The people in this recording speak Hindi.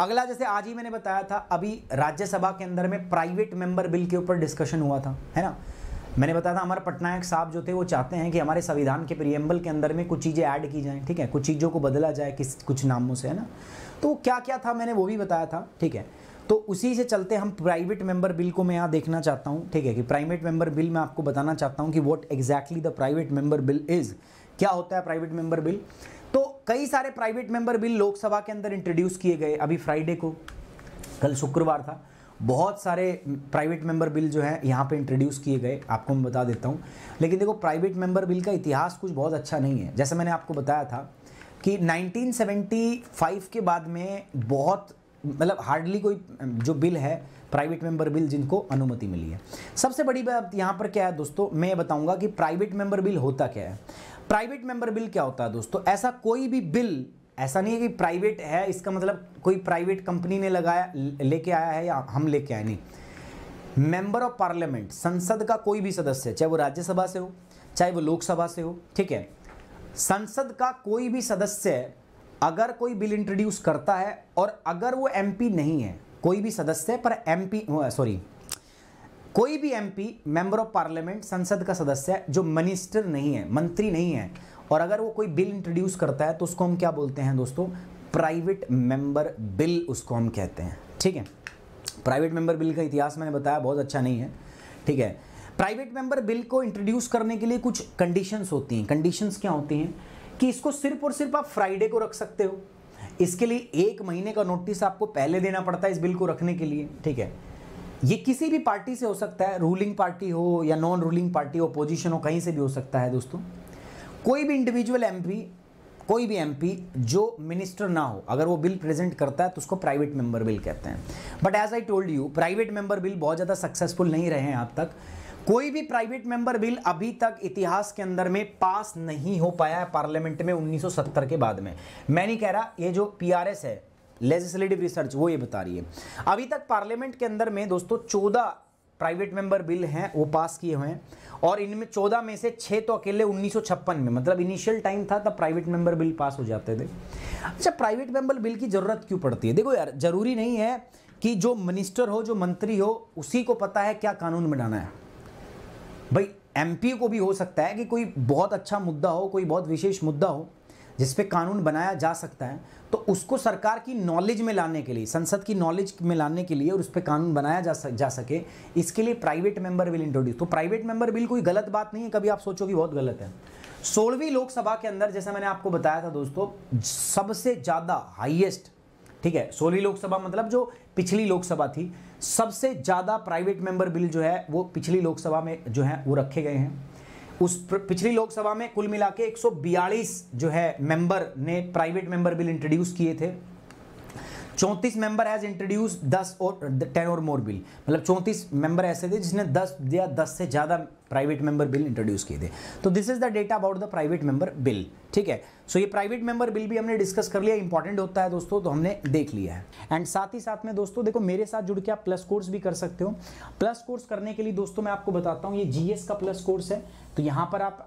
अगला जैसे आज ही मैंने बताया था अभी राज्यसभा के अंदर में प्राइवेट मेंबर बिल के ऊपर डिस्कशन हुआ था है ना मैंने बताया था हमारे पटनायक साहब जो थे वो चाहते हैं कि हमारे संविधान के प्रियम्बल के अंदर में कुछ चीज़ें ऐड की जाएँ ठीक है कुछ चीज़ों को बदला जाए किस कुछ नामों से है ना तो क्या क्या था मैंने वो भी बताया था ठीक है तो उसी से चलते हम प्राइवेट मेंबर बिल को मैं यहाँ देखना चाहता हूँ ठीक है कि प्राइवेट मेंबर बिल मैं आपको बताना चाहता हूँ कि what exactly the private member bill is क्या होता है प्राइवेट मेंबर बिल तो कई सारे प्राइवेट मेंबर बिल लोकसभा के अंदर इंट्रोड्यूस किए गए अभी फ्राइडे को कल शुक्रवार था बहुत सारे प्राइवेट मेंबर बिल जो है यहाँ पे इंट्रोड्यूस किए गए आपको मैं बता देता हूँ लेकिन देखो प्राइवेट मेंबर बिल का इतिहास कुछ बहुत अच्छा नहीं है जैसे मैंने आपको बताया था कि 1975 के बाद में बहुत मतलब हार्डली कोई जो बिल है प्राइवेट मेंबर बिल जिनको अनुमति मिली है सबसे बड़ी बात यहाँ पर क्या है दोस्तों मैं बताऊँगा कि प्राइवेट मेंबर बिल होता क्या है प्राइवेट मेंबर बिल क्या होता है दोस्तों ऐसा कोई भी बिल ऐसा नहीं है कि प्राइवेट है इसका मतलब कोई प्राइवेट कंपनी ने लगाया लेके आया है या हम लेके आए नहीं मेंबर ऑफ पार्लियामेंट संसद का कोई भी सदस्य चाहे वो राज्यसभा से हो चाहे वो लोकसभा से हो ठीक है संसद का कोई भी सदस्य अगर कोई बिल इंट्रोड्यूस करता है और अगर वो एमपी नहीं है कोई भी सदस्य पर एमपी सॉरी कोई भी एमपी मेंबर ऑफ पार्लियामेंट संसद का सदस्य जो मिनिस्टर नहीं है मंत्री नहीं है और अगर वो कोई बिल इंट्रोड्यूस करता है तो उसको हम क्या बोलते हैं दोस्तों प्राइवेट मेंबर बिल उसको हम कहते हैं ठीक है प्राइवेट मेंबर बिल का इतिहास मैंने बताया बहुत अच्छा नहीं है ठीक है प्राइवेट मेंबर बिल को इंट्रोड्यूस करने के लिए कुछ कंडीशंस होती हैं कंडीशंस क्या होती हैं कि इसको सिर्फ और सिर्फ आप फ्राइडे को रख सकते हो इसके लिए एक महीने का नोटिस आपको पहले देना पड़ता है इस बिल को रखने के लिए ठीक है ये किसी भी पार्टी से हो सकता है रूलिंग पार्टी हो या नॉन रूलिंग पार्टी हो अपोजिशन हो कहीं से भी हो सकता है दोस्तों कोई भी इंडिविजुअल एम कोई भी एम जो मिनिस्टर ना हो अगर वो बिल प्रेजेंट करता है तो उसको प्राइवेट मेंबर बिल कहते हैं but as I told you private member bill बहुत ज़्यादा सक्सेसफुल नहीं रहे हैं अब तक कोई भी प्राइवेट मेंबर बिल अभी तक इतिहास के अंदर में पास नहीं हो पाया है पार्लियामेंट में 1970 के बाद में मैं नहीं कह रहा ये जो पीआरएस है लेजिस्लेटिव रिसर्च वो ये बता रही है अभी तक पार्लियामेंट के अंदर में दोस्तों चौदह प्राइवेट मेंबर बिल हैं वो पास किए हुए हैं और इनमें चौदह में से छः तो अकेले उन्नीस में मतलब इनिशियल टाइम था तब प्राइवेट मेंबर बिल पास हो जाते थे अच्छा प्राइवेट मेंबर बिल की ज़रूरत क्यों पड़ती है देखो यार ज़रूरी नहीं है कि जो मिनिस्टर हो जो मंत्री हो उसी को पता है क्या कानून बनाना है भाई एमपी को भी हो सकता है कि कोई बहुत अच्छा मुद्दा हो कोई बहुत विशेष मुद्दा हो जिस पे कानून बनाया जा सकता है तो उसको सरकार की नॉलेज में लाने के लिए संसद की नॉलेज में लाने के लिए और उस पर कानून बनाया जा सक जा सके इसके लिए प्राइवेट मेंबर बिल इंट्रोड्यूस तो प्राइवेट मेंबर बिल कोई गलत बात नहीं है कभी आप सोचो कि बहुत गलत है सोलहवीं लोकसभा के अंदर जैसे मैंने आपको बताया था दोस्तों सबसे ज़्यादा हाइएस्ट ठीक है सोलहवीं लोकसभा मतलब जो पिछली लोकसभा थी सबसे ज़्यादा प्राइवेट मेंबर बिल जो है वो पिछली लोकसभा में जो है वो रखे गए हैं उस पिछली लोकसभा में कुल मिला के जो है मेंबर ने प्राइवेट मेंबर बिल इंट्रोड्यूस किए थे चौंतीस मेंबर हैज इंट्रोड्यूस दस और टेन और मोर बिल मतलब चौंतीस मेंबर ऐसे थे जिसने दस या दस से ज़्यादा प्राइवेट मेंबर बिल इंट्रोड्यूस किए थे तो this is the data about the private member bill ठीक है सो so, ये प्राइवेट मेंबर बिल भी हमने डिस्कस कर लिया इंपॉर्टेंट होता है दोस्तों तो हमने देख लिया है एंड साथ ही साथ में दोस्तों देखो मेरे साथ जुड़ के आप प्लस कोर्स भी कर सकते हो प्लस कोर्स करने के लिए दोस्तों मैं आपको बताता हूँ ये जीएस का प्लस कोर्स है तो यहाँ पर आप